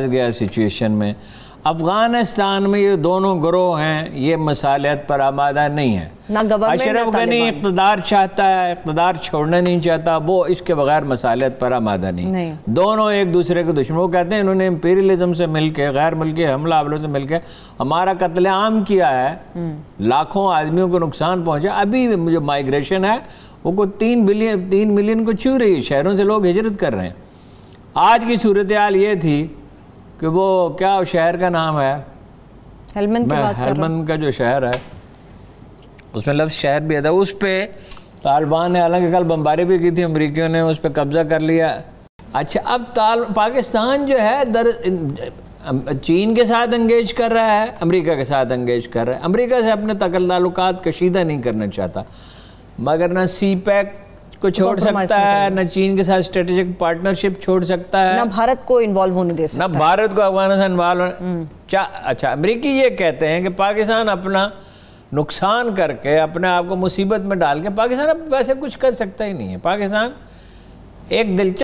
गया सिचुएशन में अफगानिस्तान में ये दोनों ग्रोह हैं ये मसालत पर आमादा नहीं है अशरफ गनी इकतदार चाहता है इकतदार छोड़ना नहीं चाहता वो इसके बगैर मसालियत पर आमादा नहीं, नहीं। दोनों एक दूसरे के दुश्मनों कहते हैं इन्होंने इम्पेरियलिज्म से मिलकर गैर मुल्की हमला हमलों से मिलकर हमारा कत्लेआम किया है हम्म। लाखों आदमियों को नुकसान पहुँचा अभी जो माइग्रेशन है वो को तीन बिलियन तीन मिलियन को छू रही है शहरों से लोग हिजरत कर रहे हैं आज की सूरत हाल ये थी कि वो क्या शहर का नाम है हेलमंद मैं हेलमंद का जो शहर है उसमें लफ्ज़ शहर भी आता तो उस पर तालिबान ने हालांकि कल बमबारी भी की थी अमरीकियों ने उस पर कब्ज़ा कर लिया अच्छा अब ताल पाकिस्तान जो है दर चीन के साथ अंगेज कर रहा है अमेरिका के साथ अंगेज कर रहा है अमेरिका से अपने तकल तल्लक कशीदा नहीं करना चाहता मगर ना सी पैक को तो छोड़ सकता है न चीन के साथ स्ट्रेटेजिक पार्टनरशिप छोड़ सकता है ना भारत को इन्वॉल्व होने दे सकता ना भारत को अफगानिस्तान इन्वॉल्व हम्म। क्या अच्छा अमरीकी ये कहते हैं कि पाकिस्तान अपना नुकसान करके अपने आप को मुसीबत में डाल के पाकिस्तान अब वैसे कुछ कर सकता ही नहीं है पाकिस्तान एक दिलचस्प